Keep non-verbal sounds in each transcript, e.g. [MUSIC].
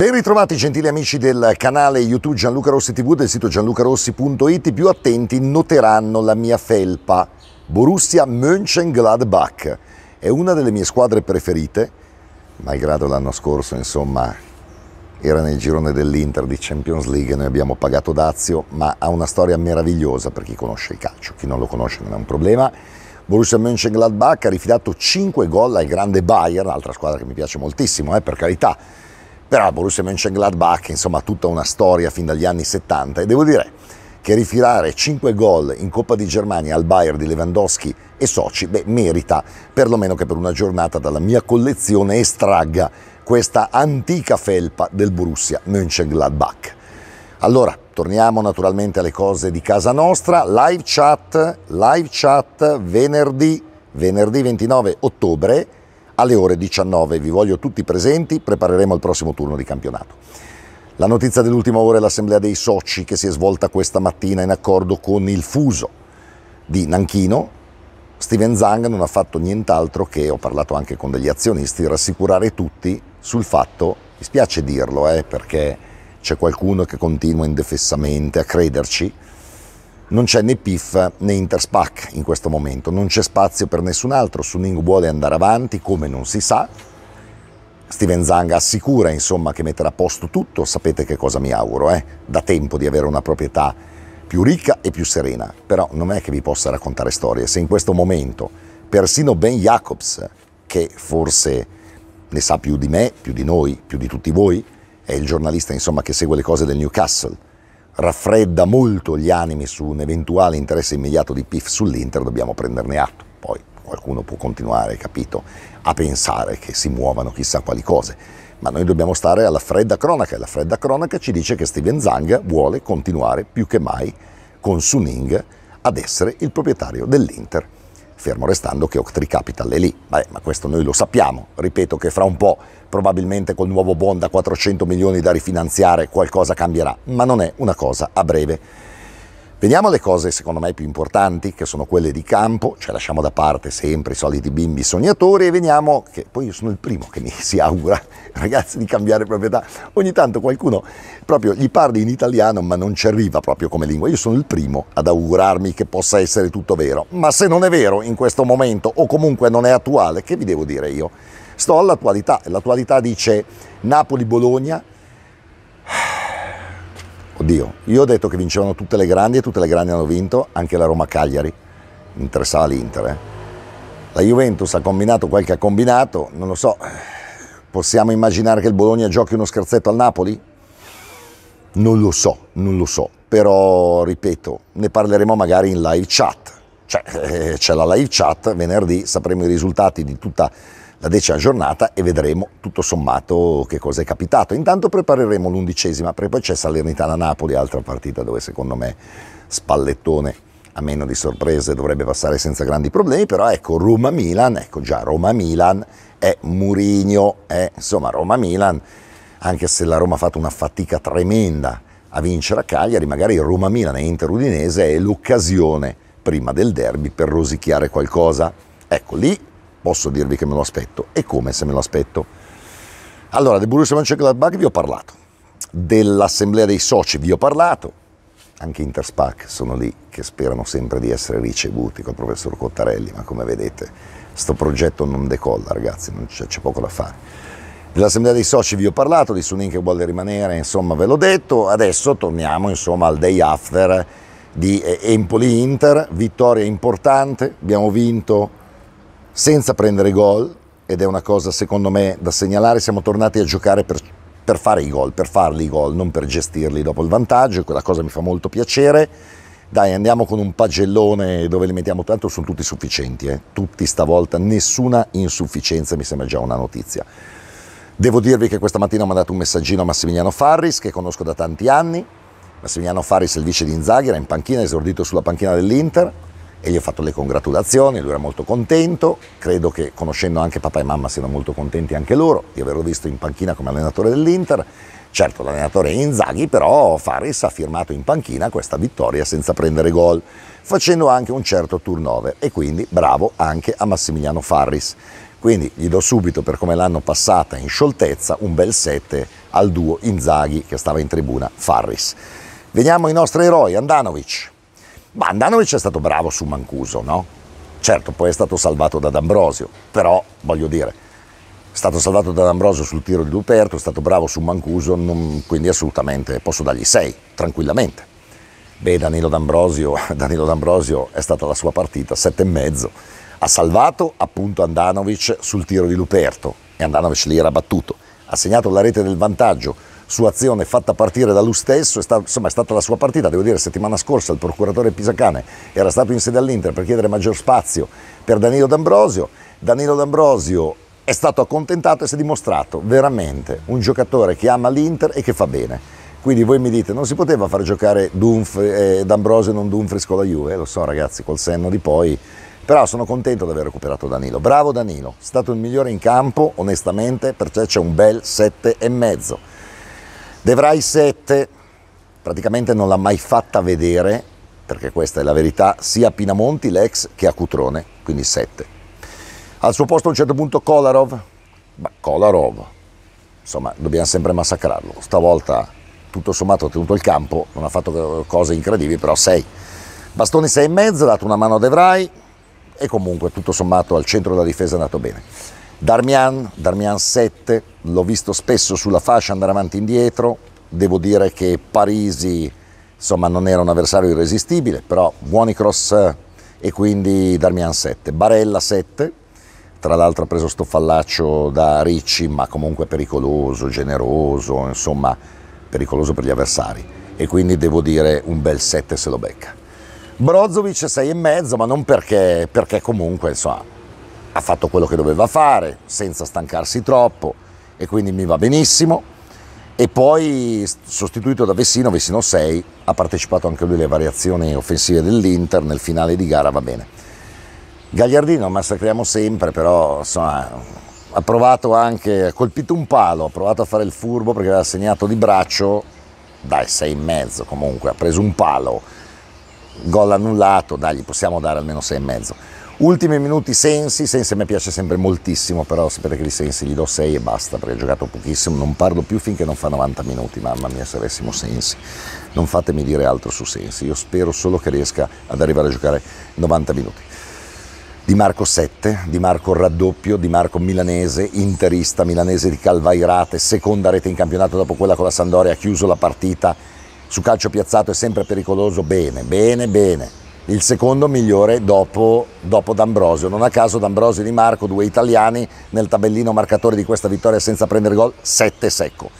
Ben ritrovati gentili amici del canale YouTube Gianluca Rossi TV del sito gianlucarossi.it. I più attenti noteranno la mia felpa Borussia Mönchengladbach. È una delle mie squadre preferite, malgrado l'anno scorso insomma era nel girone dell'Inter di Champions League, noi abbiamo pagato Dazio, ma ha una storia meravigliosa per chi conosce il calcio, chi non lo conosce non è un problema. Borussia Mönchengladbach ha rifilato 5 gol al grande Bayern, altra squadra che mi piace moltissimo, eh, per carità però Borussia Mönchengladbach, insomma, tutta una storia fin dagli anni 70 e devo dire che rifilare 5 gol in Coppa di Germania al Bayer di Lewandowski e soci, beh, merita, perlomeno che per una giornata dalla mia collezione estragga questa antica felpa del Borussia Mönchengladbach. Allora, torniamo naturalmente alle cose di casa nostra, live chat, live chat venerdì, venerdì 29 ottobre, alle ore 19. Vi voglio tutti presenti, prepareremo il prossimo turno di campionato. La notizia dell'ultima ora è l'assemblea dei soci che si è svolta questa mattina in accordo con il fuso di Nanchino. Steven Zang non ha fatto nient'altro che, ho parlato anche con degli azionisti, rassicurare tutti sul fatto, mi spiace dirlo eh, perché c'è qualcuno che continua indefessamente a crederci, non c'è né PIF né Interspac in questo momento, non c'è spazio per nessun altro, Suning vuole andare avanti come non si sa, Steven Zang assicura insomma che metterà a posto tutto, sapete che cosa mi auguro, eh? da tempo di avere una proprietà più ricca e più serena, però non è che vi possa raccontare storie, se in questo momento persino Ben Jacobs, che forse ne sa più di me, più di noi, più di tutti voi, è il giornalista insomma che segue le cose del Newcastle, raffredda molto gli animi su un eventuale interesse immediato di PIF sull'Inter, dobbiamo prenderne atto. Poi qualcuno può continuare, capito, a pensare che si muovano chissà quali cose, ma noi dobbiamo stare alla fredda cronaca e la fredda cronaca ci dice che Steven Zang vuole continuare più che mai con Suning ad essere il proprietario dell'Inter fermo restando che Octri Capital è lì. Vabbè, ma questo noi lo sappiamo, ripeto che fra un po' probabilmente col nuovo bond a 400 milioni da rifinanziare qualcosa cambierà, ma non è una cosa a breve. Veniamo alle cose secondo me più importanti, che sono quelle di campo, cioè lasciamo da parte sempre i soliti bimbi sognatori e veniamo, che poi io sono il primo che mi [LAUGHS] si augura, ragazzi, di cambiare proprietà. Ogni tanto qualcuno proprio gli parli in italiano ma non ci arriva proprio come lingua. Io sono il primo ad augurarmi che possa essere tutto vero, ma se non è vero in questo momento o comunque non è attuale, che vi devo dire io? Sto all'attualità l'attualità dice Napoli-Bologna Oddio, io ho detto che vincevano tutte le grandi e tutte le grandi hanno vinto, anche la Roma Cagliari, interessava l'Inter. Eh. La Juventus ha combinato quel che ha combinato, non lo so, possiamo immaginare che il Bologna giochi uno scherzetto al Napoli? Non lo so, non lo so, però ripeto, ne parleremo magari in live chat. Cioè, eh, c'è la live chat, venerdì sapremo i risultati di tutta la decima giornata e vedremo tutto sommato che cosa è capitato. Intanto prepareremo l'undicesima, perché poi c'è Salernitana-Napoli, altra partita dove secondo me Spallettone a meno di sorprese dovrebbe passare senza grandi problemi, però ecco Roma-Milan, ecco già Roma-Milan è Murigno, è, eh. insomma Roma-Milan, anche se la Roma ha fatto una fatica tremenda a vincere a Cagliari, magari Roma-Milan e Inter-Udinese è l'occasione prima del derby per rosicchiare qualcosa. Ecco lì posso dirvi che me lo aspetto e come se me lo aspetto. Allora, del Borussia Mönchengladbach vi ho parlato, dell'assemblea dei soci vi ho parlato, anche Interspac sono lì che sperano sempre di essere ricevuti col professor Cottarelli, ma come vedete sto progetto non decolla ragazzi, non c'è, c'è poco da fare. Dell'assemblea dei soci vi ho parlato, di Sunin che vuole rimanere, insomma ve l'ho detto, adesso torniamo insomma al day after di eh, Empoli-Inter, vittoria importante, abbiamo vinto senza prendere gol, ed è una cosa secondo me da segnalare, siamo tornati a giocare per, per fare i gol, per farli i gol, non per gestirli dopo il vantaggio, quella cosa mi fa molto piacere. Dai, andiamo con un pagellone dove li mettiamo tanto, sono tutti sufficienti, eh? tutti stavolta, nessuna insufficienza mi sembra già una notizia. Devo dirvi che questa mattina ho mandato un messaggino a Massimiliano Farris, che conosco da tanti anni. Massimiliano Farris è il vice di Inzaghi, era in panchina, esordito sulla panchina dell'Inter, e gli ho fatto le congratulazioni, lui era molto contento, credo che conoscendo anche papà e mamma siano molto contenti anche loro di averlo visto in panchina come allenatore dell'Inter. Certo l'allenatore è Inzaghi, però Faris ha firmato in panchina questa vittoria senza prendere gol, facendo anche un certo turnover e quindi bravo anche a Massimiliano Faris. Quindi gli do subito per come l'hanno passata in scioltezza un bel 7 al duo Inzaghi che stava in tribuna Farris. Veniamo ai nostri eroi, Andanovic, ma Andanovic è stato bravo su Mancuso, no? Certo, poi è stato salvato da D'Ambrosio, però voglio dire, è stato salvato da D'Ambrosio sul tiro di Luperto, è stato bravo su Mancuso, non, quindi assolutamente posso dargli 6, tranquillamente. Beh, Danilo D'Ambrosio, [LAUGHS] Danilo D'Ambrosio è stata la sua partita, 7,5. Ha salvato appunto Andanovic sul tiro di Luperto e Andanovic lì era battuto. Ha segnato la rete del vantaggio su azione fatta partire da lui stesso, è stata, insomma è stata la sua partita, devo dire settimana scorsa il procuratore Pisacane era stato in sede all'Inter per chiedere maggior spazio per Danilo D'Ambrosio, Danilo D'Ambrosio è stato accontentato e si è dimostrato veramente un giocatore che ama l'Inter e che fa bene. Quindi voi mi dite, non si poteva far giocare Dunf, eh, D'Ambrosio e non Dumfries con la Juve? Eh, lo so ragazzi, col senno di poi. Però sono contento di aver recuperato Danilo. Bravo Danilo, è stato il migliore in campo, onestamente, perché c'è un bel 7,5. De Vrij 7 praticamente non l'ha mai fatta vedere, perché questa è la verità, sia a Pinamonti, l'ex, che a Cutrone, quindi 7. Al suo posto a un certo punto Kolarov, ma Kolarov, insomma dobbiamo sempre massacrarlo, stavolta tutto sommato ha tenuto il campo, non ha fatto cose incredibili, però 6. Bastoni 6,5, ha dato una mano a De Vrij e comunque tutto sommato al centro della difesa è andato bene. Darmian, Darmian 7, l'ho visto spesso sulla fascia andare avanti e indietro, devo dire che Parisi insomma, non era un avversario irresistibile, però buoni cross eh, e quindi Darmian 7, Barella 7, tra l'altro ha preso sto fallaccio da Ricci, ma comunque pericoloso, generoso, insomma pericoloso per gli avversari e quindi devo dire un bel 7 se lo becca. Brozovic 6,5, ma non perché, perché comunque insomma ha fatto quello che doveva fare senza stancarsi troppo e quindi mi va benissimo. E poi sostituito da Vessino, Vessino 6, ha partecipato anche lui alle variazioni offensive dell'Inter, nel finale di gara va bene. Gagliardino massacriamo sempre, però insomma, ha provato anche, ha colpito un palo, ha provato a fare il furbo perché aveva segnato di braccio, dai, sei e mezzo comunque, ha preso un palo, gol annullato, dai, gli possiamo dare almeno sei e mezzo. Ultimi minuti Sensi, Sensi a me piace sempre moltissimo, però sapete che di Sensi gli do 6 e basta perché ho giocato pochissimo, non parlo più finché non fa 90 minuti, mamma mia se avessimo Sensi. Non fatemi dire altro su Sensi, io spero solo che riesca ad arrivare a giocare 90 minuti. Di Marco 7, Di Marco raddoppio, Di Marco milanese, interista milanese di Calvairate, seconda rete in campionato dopo quella con la Sandoria, ha chiuso la partita su calcio piazzato, è sempre pericoloso, bene, bene, bene il secondo migliore dopo, dopo D'Ambrosio. Non a caso D'Ambrosio e Di Marco, due italiani, nel tabellino marcatore di questa vittoria senza prendere gol, 7 secco.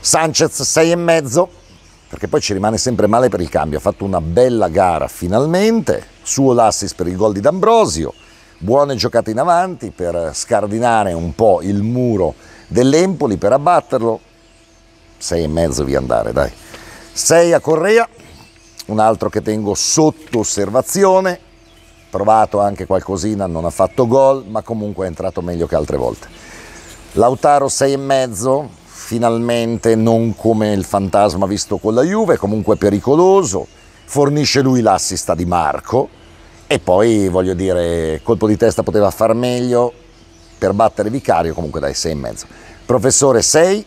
Sanchez e mezzo, perché poi ci rimane sempre male per il cambio. Ha fatto una bella gara finalmente, suo l'assist per il gol di D'Ambrosio, buone giocate in avanti per scardinare un po' il muro dell'Empoli, per abbatterlo. e mezzo via andare, dai. 6 a Correa, un altro che tengo sotto osservazione, provato anche qualcosina, non ha fatto gol, ma comunque è entrato meglio che altre volte. Lautaro 6,5, finalmente non come il fantasma visto con la Juve, comunque pericoloso, fornisce lui l'assista di Marco e poi voglio dire, colpo di testa poteva far meglio per battere Vicario, comunque dai 6,5. Professore 6,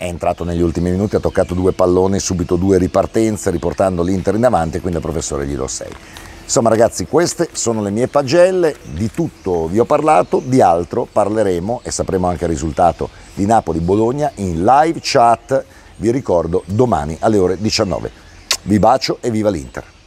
è entrato negli ultimi minuti, ha toccato due palloni, subito due ripartenze, riportando l'Inter in avanti, quindi al professore gli do 6. Insomma ragazzi, queste sono le mie pagelle, di tutto vi ho parlato, di altro parleremo e sapremo anche il risultato di Napoli-Bologna in live chat, vi ricordo domani alle ore 19. Vi bacio e viva l'Inter!